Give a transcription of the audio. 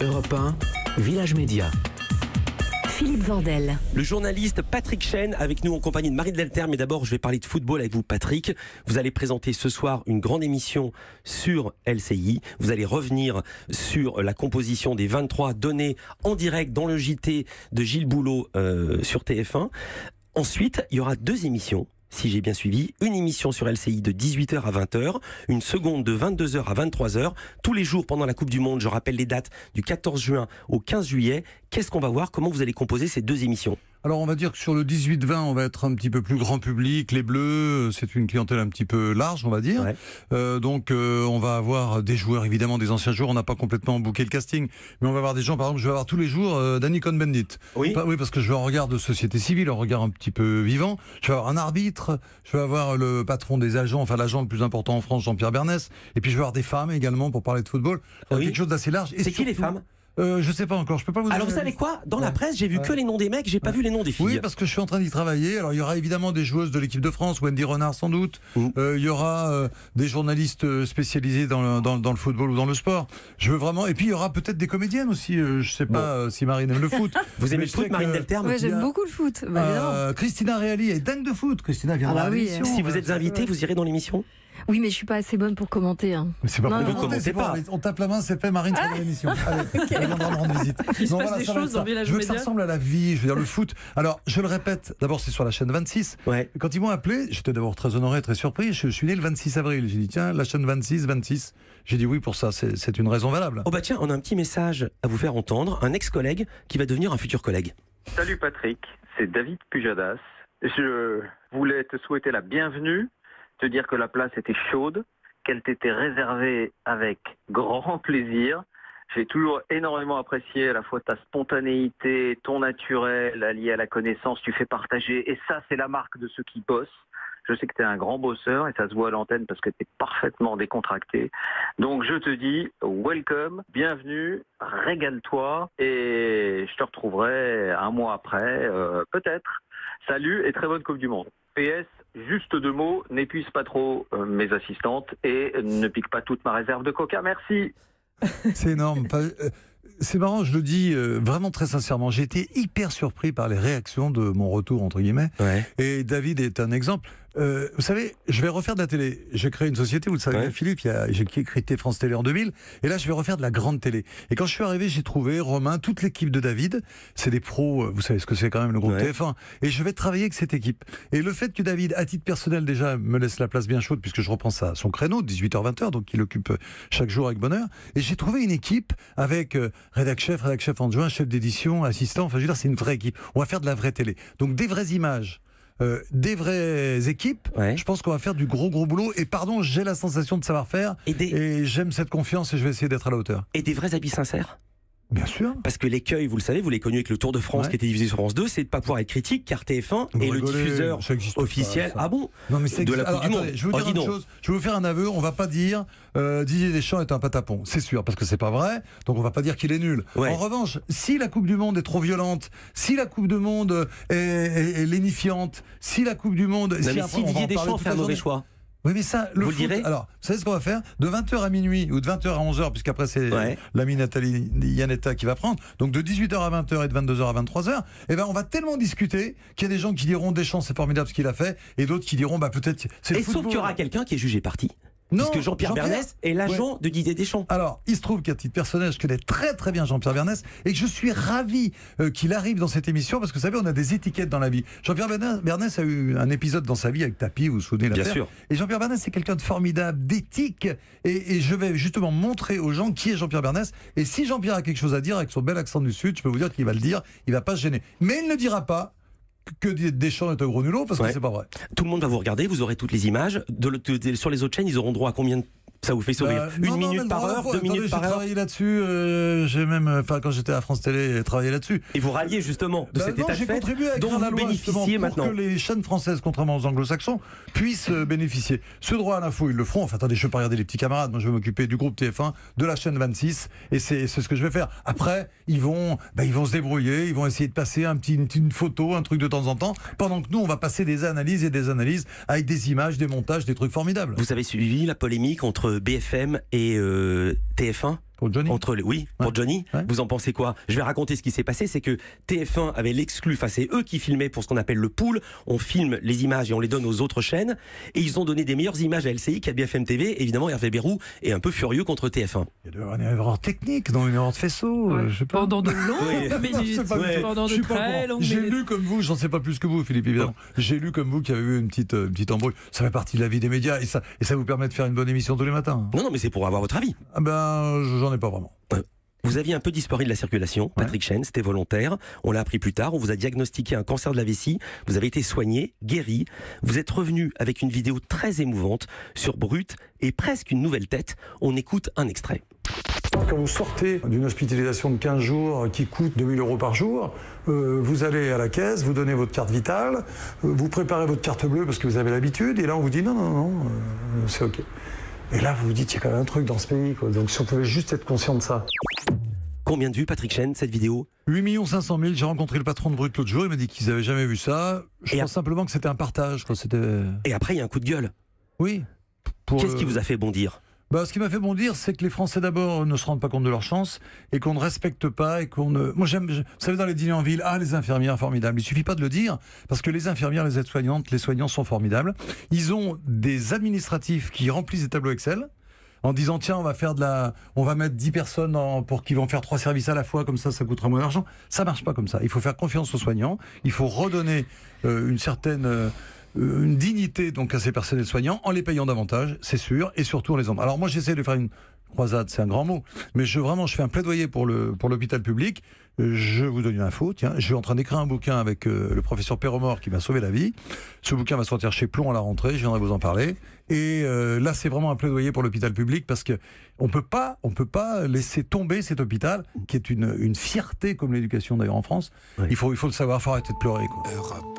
Europe 1, Village Média. Philippe Vandel. Le journaliste Patrick Chen avec nous en compagnie de Marie Delterre. Mais d'abord, je vais parler de football avec vous, Patrick. Vous allez présenter ce soir une grande émission sur LCI. Vous allez revenir sur la composition des 23 données en direct dans le JT de Gilles Boulot euh, sur TF1. Ensuite, il y aura deux émissions si j'ai bien suivi, une émission sur LCI de 18h à 20h, une seconde de 22h à 23h, tous les jours pendant la Coupe du Monde. Je rappelle les dates du 14 juin au 15 juillet. Qu'est-ce qu'on va voir Comment vous allez composer ces deux émissions alors on va dire que sur le 18-20, on va être un petit peu plus grand public. Les Bleus, euh, c'est une clientèle un petit peu large, on va dire. Euh, donc euh, on va avoir des joueurs, évidemment, des anciens joueurs. On n'a pas complètement bouqué le casting, mais on va avoir des gens, par exemple, je vais avoir tous les jours Danny Cohn-Bendit. Oui. oui, parce que je regarde un de société civile, un regard un petit peu vivant. Je vais avoir un arbitre, je vais avoir le patron des agents, enfin l'agent le plus important en France, Jean-Pierre Bernès. Et puis je vais avoir des femmes également pour parler de football. Quelque chose d'assez large. C'est qui les femmes euh, je sais pas encore, je peux pas vous. Alors vous savez quoi Dans la presse, j'ai vu que les noms des mecs, j'ai pas vu les noms des filles. Oui, parce que je suis en train d'y travailler. Alors il y aura évidemment des joueuses de l'équipe de France, Wendy Renard sans doute. Euh, il y aura euh, des journalistes spécialisés dans le, dans, le, football ou dans le sport. Je veux vraiment. Et puis il y aura peut-être des comédiennes aussi. je sais pas si Marine aime le foot. vous aimez le foot, Marine Delterme Oui, j'aime beaucoup le foot. Bah, Christina Reali est dingue de foot. Christina vient ah bah oui. Si vous êtes invité vous irez dans l'émission oui, mais je suis pas assez bonne pour commenter. Hein. Mais c'est pas pour commenter, On tape la main, c'est fait, Marine, c'est ah l'émission. Allez, on va rendre visite. Il se passe des choses dans Village Je veux que ça ressemble à la vie, je veux dire le foot. Alors, je le répète, d'abord c'est sur la chaîne 26. Ouais. Quand ils m'ont appelé, j'étais d'abord très honoré, très surpris. Je, suis né le 26 avril. J'ai dit, tiens, la chaîne 26, 26. J'ai dit oui pour ça, c'est une raison valable. Oh bah tiens, on a un petit message à vous faire entendre. Un ex-collègue qui va devenir un futur collègue. Salut Patrick, c'est David Pujadas. Je voulais te souhaiter la bienvenue te dire que la place était chaude, qu'elle t'était réservée avec grand plaisir. J'ai toujours énormément apprécié à la fois ta spontanéité, ton naturel allié à la connaissance, tu fais partager. Et ça, c'est la marque de ceux qui bossent. Je sais que tu es un grand bosseur et ça se voit à l'antenne parce que tu es parfaitement décontracté. Donc je te dis welcome, bienvenue, régale-toi et je te retrouverai un mois après, euh, peut-être. Salut et très bonne Coupe du Monde. PS, juste deux mots, n'épuise pas trop euh, mes assistantes et ne pique pas toute ma réserve de coca. Merci. C'est énorme. Euh, c'est marrant, je le dis euh, vraiment très sincèrement. J'ai été hyper surpris par les réactions de mon retour, entre guillemets. Et David est un exemple. Euh, vous savez, je vais refaire de la télé. J'ai créé une société, vous le savez, bien, Philippe, j'ai créé France Télé en 2000. Et là, je vais refaire de la grande télé. Et quand je suis arrivé, j'ai trouvé Romain, toute l'équipe de David. C'est des pros, euh, vous savez ce que c'est quand même le groupe TF1. Et je vais travailler avec cette équipe. Et le fait que David, à titre personnel, déjà me laisse la place bien chaude, puisque je repense à son créneau, 18h-20h, donc il occupe euh, chaque jour avec bonheur. Et j'ai trouvé une équipe avec euh, chef, rédac chef adjoint, chef d'édition, assistant. Enfin, je veux dire, c'est une vraie équipe. On va faire de la vraie télé. Donc des vraies images euh, des vraies équipes, je pense qu'on va faire du gros gros boulot. Et pardon, j'ai la sensation de savoir faire. Et, et j'aime cette confiance et je vais essayer d'être à la hauteur. Et des vrais habits sincères Bien sûr. Parce que l'écueil, vous le savez, vous l'avez connu avec le Tour de France qui était diffusé sur France 2, c'est de pas pouvoir être critique car TF1 est le diffuseur officiel. ah bon Non mais c'est de la Coupe Je vais vous oh, Je vous faire un aveu. On va pas dire euh, Didier Deschamps est un patapon. C'est sûr parce que c'est pas vrai. Donc on va pas dire qu'il est nul. En revanche, si la Coupe du Monde est trop violente, si la Coupe du Monde est, lénifiante, si la Coupe du Monde, si Didier Deschamps fait un mauvais choix. Oui, mais ça, le alors, vous savez ce qu'on va faire De 20h à minuit ou de 20h à 11h, puisqu'après c'est l'ami Nathalie Yanetta qui va prendre, donc de 18h à 20h et de 22h à 23h, eh ben, on va tellement discuter qu'il y a des gens qui diront Deschamps, c'est formidable ce qu'il a fait, et d'autres qui diront bah, peut-être c'est Et sauf qu'il y aura quelqu'un qui est jugé parti que Jean-Pierre Bernès est l'agent de Didier Deschamps. Alors, il se trouve qu'un petit personnage je connais très très bien Jean-Pierre Bernès et je suis ravi euh, qu'il arrive dans cette émission parce que vous savez, on a des étiquettes dans la vie. Jean-Pierre Bernès a eu un épisode dans sa vie avec Tapi, vous vous souvenez Bien sûr. Et Jean-Pierre Bernès, c'est quelqu'un de formidable, d'éthique et, je vais justement montrer aux gens qui est Jean-Pierre Bernès. Et si Jean-Pierre a quelque chose à dire avec son bel accent du Sud, je peux vous dire qu'il va le dire, il va pas se gêner. Mais il ne dira pas que Deschamps est un gros nulot parce que c'est pas vrai. Tout le monde va vous regarder, vous aurez toutes les images. sur les autres chaînes, ils auront droit à combien de ça vous fait sourire. Euh, une minute par heure, deux minutes par heure. J'ai travaillé là-dessus. Euh, j'ai même, euh, enfin, quand j'étais à France Télé, travaillé là-dessus. Et vous ralliez justement de bah cet état de fait à dont vous bénéficiez maintenant. Pour que les chaînes françaises, contrairement aux anglo-saxons, puissent bénéficier. Ce droit à l'info, ils le feront. Enfin, attendez, je ne vais pas regarder les petits camarades. Moi, je vais m'occuper du groupe TF1, de la chaîne 26, et c'est ce que je vais faire. Après, ils vont, bah, ils vont se débrouiller. Ils vont essayer de passer un petit, une photo, un truc de temps en temps, pendant que nous, on va passer des analyses et des analyses avec des images, des montages, des trucs formidables. Vous avez suivi la polémique entre BFM et euh, TF1 pour Johnny Entre les... Oui, pour Johnny. Vous en pensez quoi Je vais raconter ce qui s'est passé. C'est que TF1 avait l'exclu, face c'est eux qui filmaient pour ce qu'on appelle le pool. On filme les images et on les donne aux autres chaînes. Et ils ont donné des meilleures images à LCI qu'à BFM TV. Évidemment, Hervé Bérou est un peu furieux contre TF1. Il y a une erreur technique dans une erreur de faisceau. Euh, je sais pas. Pendant de longues minutes. J'ai lu comme vous, j'en sais pas plus que vous, Philippe, évidemment. J'ai lu comme vous qu'il y avait eu une petite, euh, petite embrouille. Ça fait partie de la vie des médias et ça, et ça vous permet de faire une bonne émission tous les matins. Non, non, mais c'est pour avoir votre avis. Ah ben, euh, vous aviez un peu disparu de la circulation, Patrick Chen, c'était volontaire. On l'a appris plus tard. On vous a diagnostiqué un cancer de la vessie. Vous avez été soigné, guéri. Vous êtes revenu avec une vidéo très émouvante sur Brut et presque une nouvelle tête. On écoute un extrait. Quand vous sortez d'une hospitalisation de 15 jours qui coûte 2000 euros par jour, euh, vous allez à la caisse, vous donnez votre carte vitale, euh, vous préparez votre carte bleue parce que vous avez l'habitude, et là on vous dit non, non, non, c'est OK. Et là, vous vous dites, il y a quand même un truc dans ce pays. Quoi. Donc si on pouvait juste être conscient de ça. Combien de vues, Patrick Chen, cette vidéo 8 500 000. J'ai rencontré le patron de Brut l'autre jour. Il m'a dit qu'ils n'avaient jamais vu ça. Je pense simplement que c'était un partage. Quoi. Euh, Et après, il y a un coup de gueule. Oui. Qu'est-ce qui vous a fait bondir bah, ce qui m'a fait bondir, c'est que les Français d'abord ne se rendent pas compte de leur chance et qu'on ne respecte pas et qu'on ne. Moi j'aime, vous savez dans les dîners en ville, ah les infirmières formidables. Il suffit pas de le dire parce que les infirmières, les aides-soignantes, les soignants sont formidables. Ils ont des administratifs qui remplissent des tableaux Excel en disant tiens on va faire de la on va mettre 10 personnes pour qu'ils vont faire trois services à la fois comme ça ça coûtera moins d'argent ça marche pas comme ça il faut faire confiance aux soignants il faut redonner euh, une certaine euh, euh, une dignité donc à ces personnels soignants en les payant davantage, c'est sûr, et surtout en les hommes. Alors moi j'essaie de faire une croisade, c'est un grand mot, mais je vraiment je fais un plaidoyer pour le pour l'hôpital public. Euh, je vous donne une info, tiens, je suis en train d'écrire un bouquin avec euh, le professeur Perromor qui m'a sauvé la vie. Ce bouquin va sortir chez Plomb à la rentrée, je viendrai vous en parler. Et là, c'est vraiment un plaidoyer pour l'hôpital public parce que on peut pas, on peut pas laisser tomber cet hôpital qui est une, une fierté comme l'éducation d'ailleurs en France. Il faut, il faut le savoir, il faut arrêter de pleurer. Quoi.